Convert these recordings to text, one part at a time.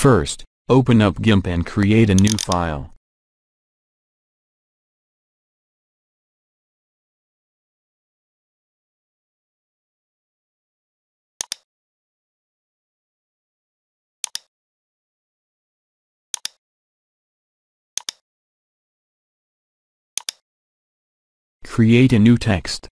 First, open up GIMP and create a new file. Create a new text.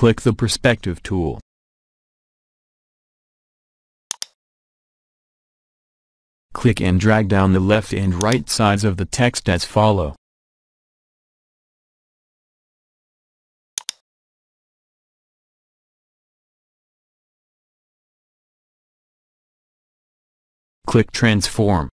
click the Perspective tool. Click and drag down the left and right sides of the text as follow. Click Transform.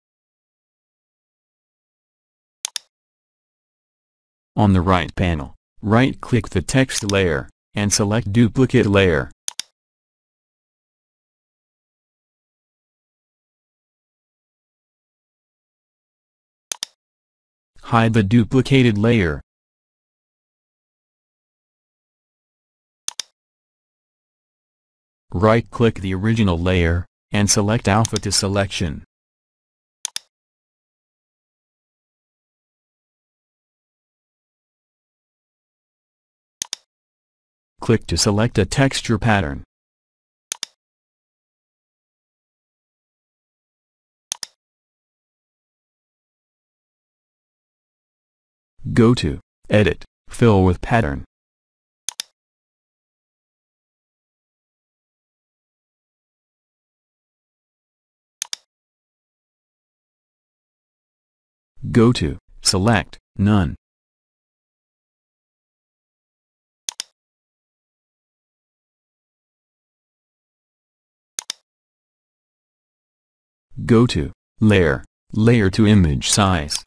On the right panel, right-click the text layer and select Duplicate Layer. Hide the duplicated layer. Right-click the original layer, and select Alpha to Selection. click to select a texture pattern. Go to Edit, Fill with Pattern. Go to Select, None. Go to Layer, Layer to Image Size.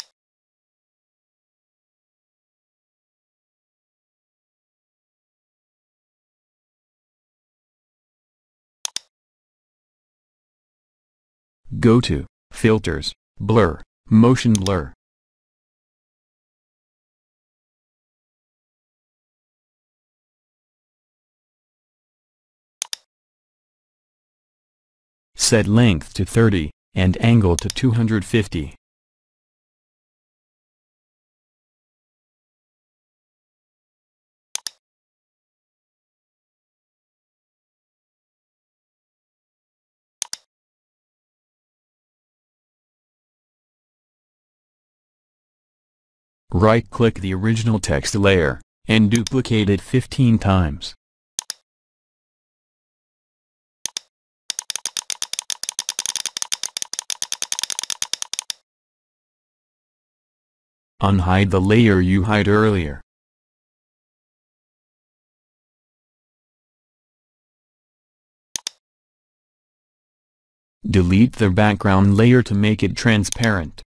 Go to Filters, Blur, Motion Blur. Set length to 30 and angle to 250. Right-click the original text layer, and duplicate it 15 times. Unhide the layer you hide earlier. Delete the background layer to make it transparent.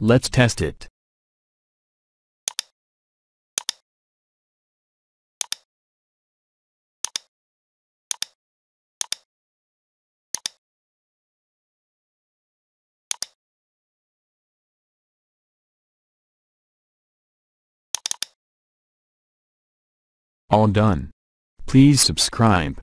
Let's test it. All done. Please subscribe.